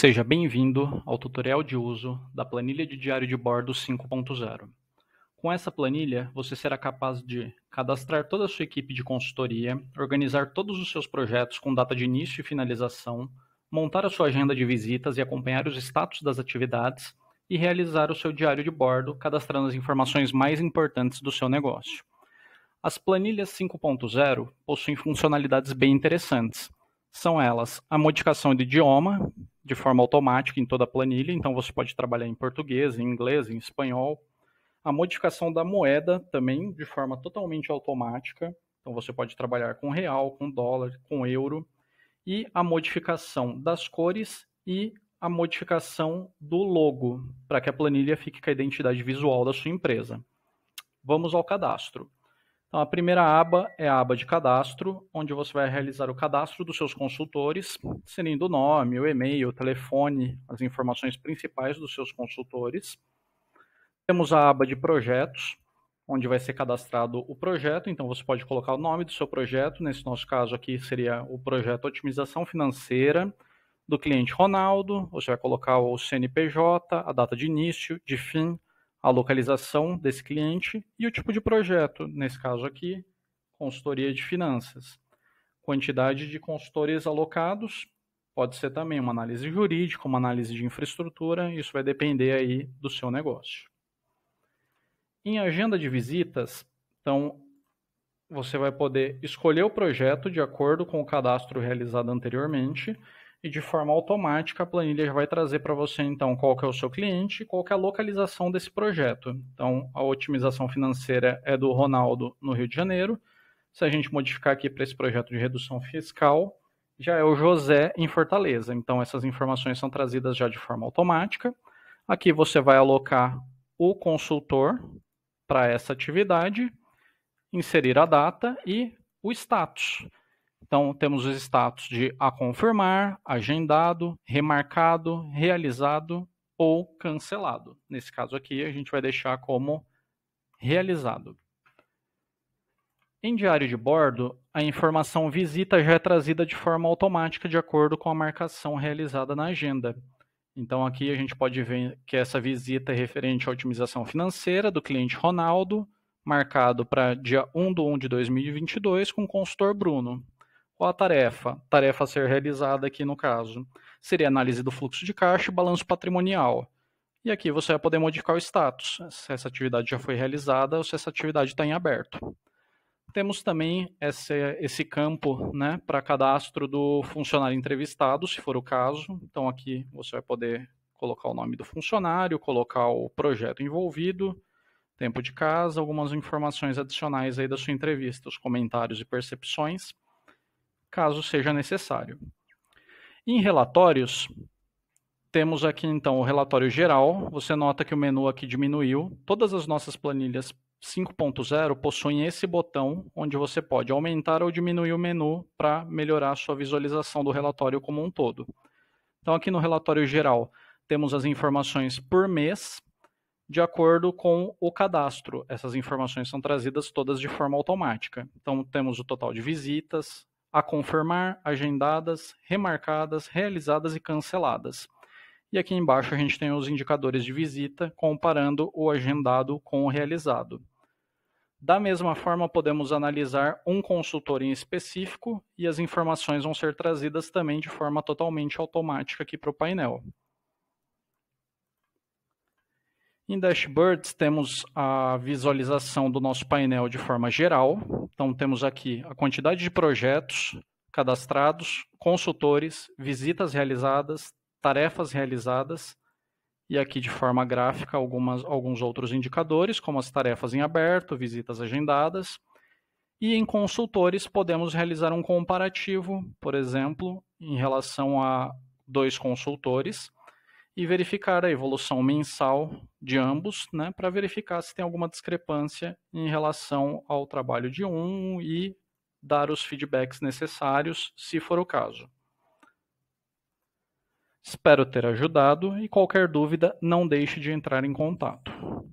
Seja bem-vindo ao tutorial de uso da planilha de diário de bordo 5.0. Com essa planilha, você será capaz de cadastrar toda a sua equipe de consultoria, organizar todos os seus projetos com data de início e finalização, montar a sua agenda de visitas e acompanhar os status das atividades e realizar o seu diário de bordo, cadastrando as informações mais importantes do seu negócio. As planilhas 5.0 possuem funcionalidades bem interessantes. São elas a modificação de idioma, de forma automática em toda a planilha, então você pode trabalhar em português, em inglês, em espanhol. A modificação da moeda também de forma totalmente automática, então você pode trabalhar com real, com dólar, com euro. E a modificação das cores e a modificação do logo, para que a planilha fique com a identidade visual da sua empresa. Vamos ao cadastro. Então, a primeira aba é a aba de cadastro, onde você vai realizar o cadastro dos seus consultores, inserindo o nome, o e-mail, o telefone, as informações principais dos seus consultores. Temos a aba de projetos, onde vai ser cadastrado o projeto. Então, você pode colocar o nome do seu projeto. Nesse nosso caso aqui, seria o projeto Otimização Financeira do cliente Ronaldo. Você vai colocar o CNPJ, a data de início, de fim, a localização desse cliente e o tipo de projeto, nesse caso aqui, consultoria de finanças. Quantidade de consultores alocados, pode ser também uma análise jurídica, uma análise de infraestrutura, isso vai depender aí do seu negócio. Em agenda de visitas, então você vai poder escolher o projeto de acordo com o cadastro realizado anteriormente e de forma automática a planilha já vai trazer para você então qual que é o seu cliente, e qual que é a localização desse projeto. Então, a otimização financeira é do Ronaldo no Rio de Janeiro. Se a gente modificar aqui para esse projeto de redução fiscal, já é o José em Fortaleza. Então, essas informações são trazidas já de forma automática. Aqui você vai alocar o consultor para essa atividade, inserir a data e o status. Então, temos os status de a confirmar, agendado, remarcado, realizado ou cancelado. Nesse caso aqui, a gente vai deixar como realizado. Em diário de bordo, a informação visita já é trazida de forma automática de acordo com a marcação realizada na agenda. Então, aqui a gente pode ver que essa visita é referente à otimização financeira do cliente Ronaldo, marcado para dia 1 de 1 de 2022 com o consultor Bruno. Qual a tarefa? Tarefa a ser realizada aqui no caso seria análise do fluxo de caixa e balanço patrimonial. E aqui você vai poder modificar o status, se essa atividade já foi realizada ou se essa atividade está em aberto. Temos também esse, esse campo né, para cadastro do funcionário entrevistado, se for o caso. Então aqui você vai poder colocar o nome do funcionário, colocar o projeto envolvido, tempo de casa, algumas informações adicionais aí da sua entrevista, os comentários e percepções caso seja necessário. Em relatórios, temos aqui então o relatório geral. Você nota que o menu aqui diminuiu. Todas as nossas planilhas 5.0 possuem esse botão onde você pode aumentar ou diminuir o menu para melhorar a sua visualização do relatório como um todo. Então, aqui no relatório geral, temos as informações por mês de acordo com o cadastro. Essas informações são trazidas todas de forma automática. Então, temos o total de visitas, a confirmar, agendadas, remarcadas, realizadas e canceladas. E aqui embaixo a gente tem os indicadores de visita, comparando o agendado com o realizado. Da mesma forma, podemos analisar um consultor em específico e as informações vão ser trazidas também de forma totalmente automática aqui para o painel. Em Dashboards temos a visualização do nosso painel de forma geral. Então temos aqui a quantidade de projetos cadastrados, consultores, visitas realizadas, tarefas realizadas e aqui de forma gráfica algumas, alguns outros indicadores, como as tarefas em aberto, visitas agendadas. E em consultores podemos realizar um comparativo, por exemplo, em relação a dois consultores e verificar a evolução mensal de ambos, né, para verificar se tem alguma discrepância em relação ao trabalho de um e dar os feedbacks necessários, se for o caso. Espero ter ajudado e qualquer dúvida não deixe de entrar em contato.